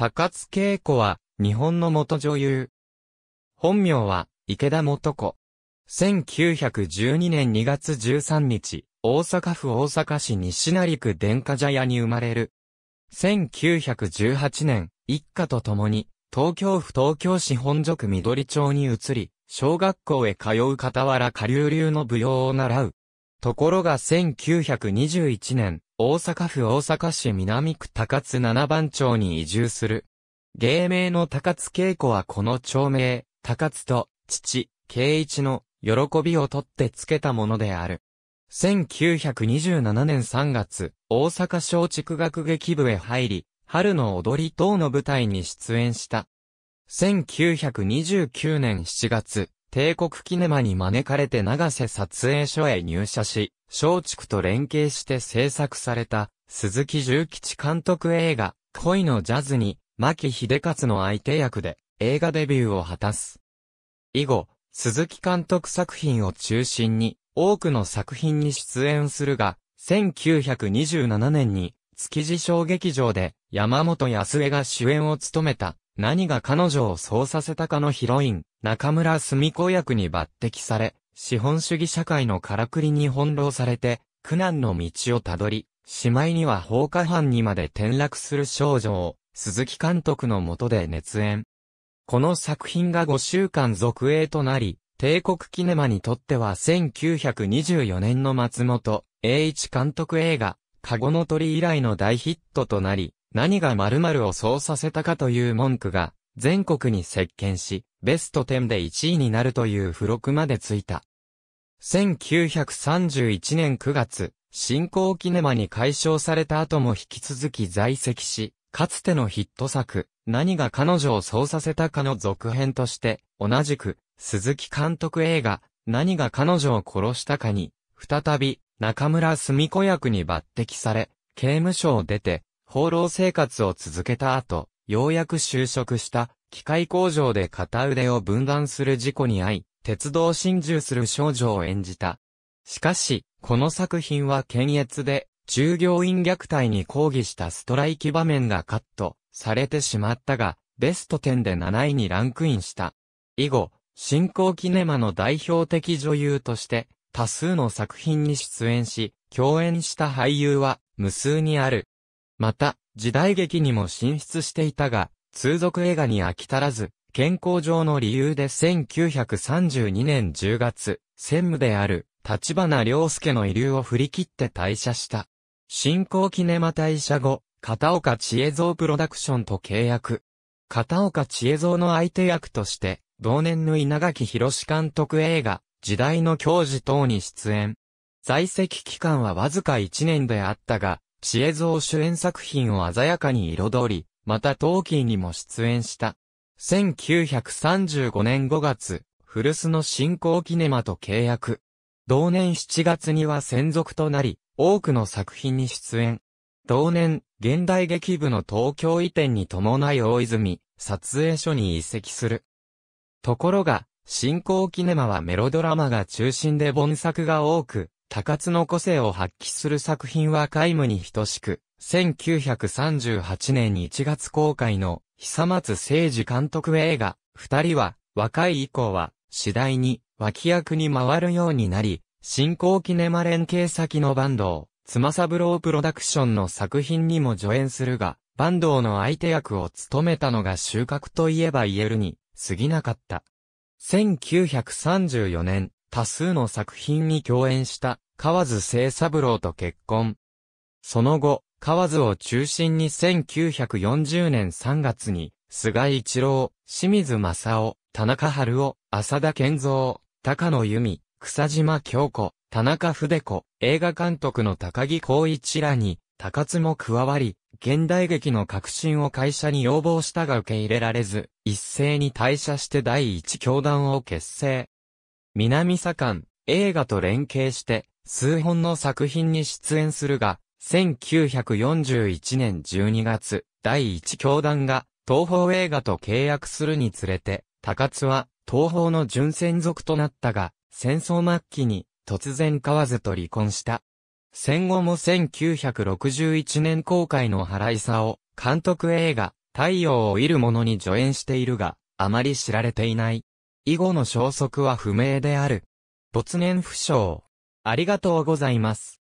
高津恵子は、日本の元女優。本名は、池田元子。1912年2月13日、大阪府大阪市西成区殿下茶屋に生まれる。1918年、一家と共に、東京府東京市本所区緑町に移り、小学校へ通う傍ら下流流の舞踊を習う。ところが1921年、大阪府大阪市南区高津七番町に移住する。芸名の高津恵子はこの町名、高津と父、慶一の喜びを取ってつけたものである。1927年3月、大阪松竹学劇部へ入り、春の踊り等の舞台に出演した。1929年7月、帝国キネマに招かれて長瀬撮影所へ入社し、松竹と連携して制作された、鈴木重吉監督映画、恋のジャズに、牧秀勝の相手役で、映画デビューを果たす。以後、鈴木監督作品を中心に、多くの作品に出演するが、1927年に、築地小劇場で、山本康江が主演を務めた、何が彼女をそうさせたかのヒロイン、中村澄子役に抜擢され、資本主義社会のからくりに翻弄されて、苦難の道をたどり、しまいには放火犯にまで転落する少女を、鈴木監督の下で熱演。この作品が5週間続映となり、帝国キネマにとっては1924年の松本、栄一監督映画、カゴの鳥以来の大ヒットとなり、何が〇〇をそうさせたかという文句が、全国に席巻し、ベスト10で1位になるという付録までついた。1931年9月、新興キネマに解消された後も引き続き在籍し、かつてのヒット作、何が彼女をそうさせたかの続編として、同じく、鈴木監督映画、何が彼女を殺したかに、再び、中村住子役に抜擢され、刑務所を出て、放浪生活を続けた後、ようやく就職した、機械工場で片腕を分断する事故に遭い、鉄道心中する少女を演じた。しかし、この作品は検閲で、従業員虐待に抗議したストライキ場面がカットされてしまったが、ベスト10で7位にランクインした。以後、新興キネマの代表的女優として、多数の作品に出演し、共演した俳優は無数にある。また、時代劇にも進出していたが、通俗映画に飽き足らず、健康上の理由で1932年10月、専務である、立花良介の遺留を振り切って退社した。新興キネマ退社後、片岡千恵蔵プロダクションと契約。片岡千恵蔵の相手役として、同年の稲垣博監督映画、時代の教授等に出演。在籍期間はわずか1年であったが、知恵蔵主演作品を鮮やかに彩り、またトーキーにも出演した。1935年5月、古巣の新興キネマと契約。同年7月には専属となり、多くの作品に出演。同年、現代劇部の東京移転に伴い大泉、撮影所に移籍する。ところが、新興キネマはメロドラマが中心で盆作が多く、高津の個性を発揮する作品は皆無に等しく、1938年1月公開の久松誠二監督映画、二人は、若い以降は、次第に、脇役に回るようになり、新興キネマ連携先のバンドを、妻三郎プロダクションの作品にも助演するが、バンドの相手役を務めたのが収穫といえば言えるに、過ぎなかった。1934年、多数の作品に共演した、河津清三郎と結婚。その後、河津を中心に1940年3月に、菅一郎、清水正夫、田中春夫、浅田健三、高野由美、草島京子、田中筆子、映画監督の高木光一らに、高津も加わり、現代劇の革新を会社に要望したが受け入れられず、一斉に退社して第一教団を結成。南左官、映画と連携して、数本の作品に出演するが、1941年12月、第一教団が東宝映画と契約するにつれて、高津は東宝の純専属となったが、戦争末期に突然買わずと離婚した。戦後も1961年公開の原井沙を監督映画、太陽を射る者に助演しているが、あまり知られていない。以後の消息は不明である。没年不詳。ありがとうございます。